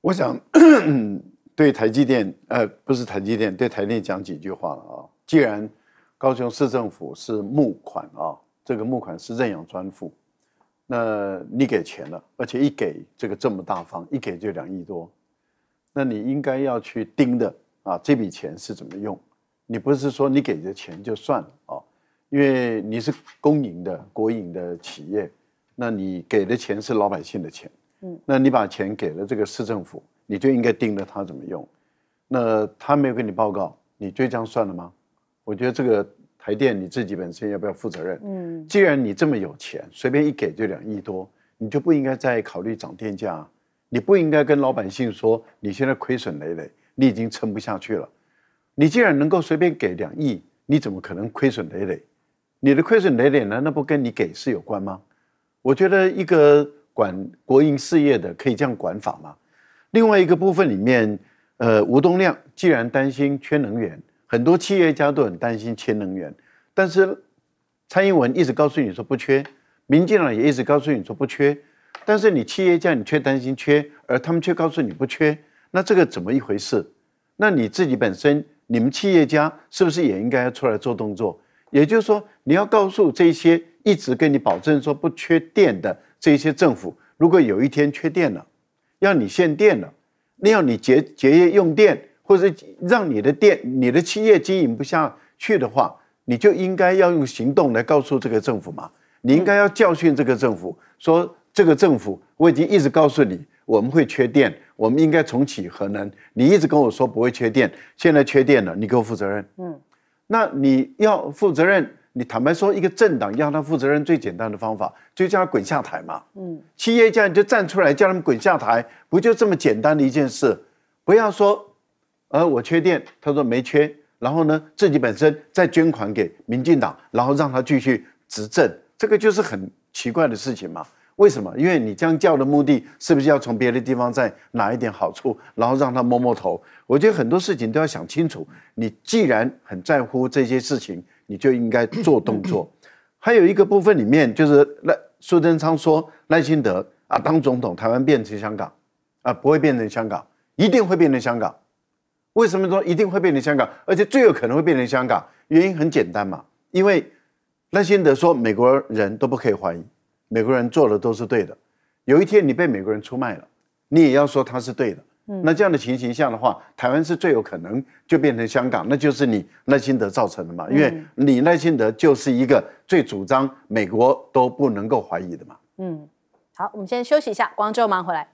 [SPEAKER 3] 我想 *clears throat* 对台积电，呃，不是台积电，对台电讲几句话了啊，既然高雄市政府是募款啊。这个募款是认养专付，那你给钱了，而且一给这个这么大方，一给就两亿多，那你应该要去盯的啊，这笔钱是怎么用？你不是说你给的钱就算了啊？因为你是公营的国营的企业，那你给的钱是老百姓的钱，嗯，那你把钱给了这个市政府，你就应该盯着他怎么用。那他没有给你报告，你就这样算了吗？我觉得这个。台电你自己本身要不要负责任？嗯，既然你这么有钱，随便一给就两亿多，你就不应该再考虑涨电价。你不应该跟老百姓说你现在亏损累累，你已经撑不下去了。你既然能够随便给两亿，你怎么可能亏损累累？你的亏损累累难那不跟你给是有关吗？我觉得一个管国营事业的可以这样管法吗？另外一个部分里面，呃，吴东亮既然担心缺能源。很多企业家都很担心缺能源，但是蔡英文一直告诉你说不缺，民进党也一直告诉你说不缺，但是你企业家你却担心缺，而他们却告诉你不缺，那这个怎么一回事？那你自己本身，你们企业家是不是也应该要出来做动作？也就是说，你要告诉这些一直跟你保证说不缺电的这些政府，如果有一天缺电了，要你限电了，要你节节约用电。或者让你的店、你的企业经营不下去的话，你就应该要用行动来告诉这个政府嘛。你应该要教训这个政府，说这个政府，我已经一直告诉你，我们会缺电，我们应该重启核能，你一直跟我说不会缺电，现在缺电了，你给我负责任。嗯，那你要负责任，你坦白说，一个政党要他负责任最简单的方法，就叫他滚下台嘛。嗯，企业家你就站出来叫他们滚下台，不就这么简单的一件事？不要说。而我缺电，他说没缺，然后呢，自己本身再捐款给民进党，然后让他继续执政，这个就是很奇怪的事情嘛？为什么？因为你这样叫的目的是不是要从别的地方再拿一点好处，然后让他摸摸头？我觉得很多事情都要想清楚。你既然很在乎这些事情，你就应该做动作。还有一个部分里面就是赖苏贞昌说赖清德啊当总统，台湾变成香港啊不会变成香港，一定会变成香港。为什么说一定会变成香港？而且最有可能会变成香港，原因很简单嘛，因为赖清德说美国人都不可以怀疑，美国人做的都是对的。有一天你被美国人出卖了，你也要说他是对的。那这样的情形下的话，台湾是最有可能就变成香港，那就是你赖清德造成的嘛，因为你赖清德就是一个最主张美国都不能够怀疑的嘛。
[SPEAKER 1] 嗯，好，我们先休息一下，王州忙回来。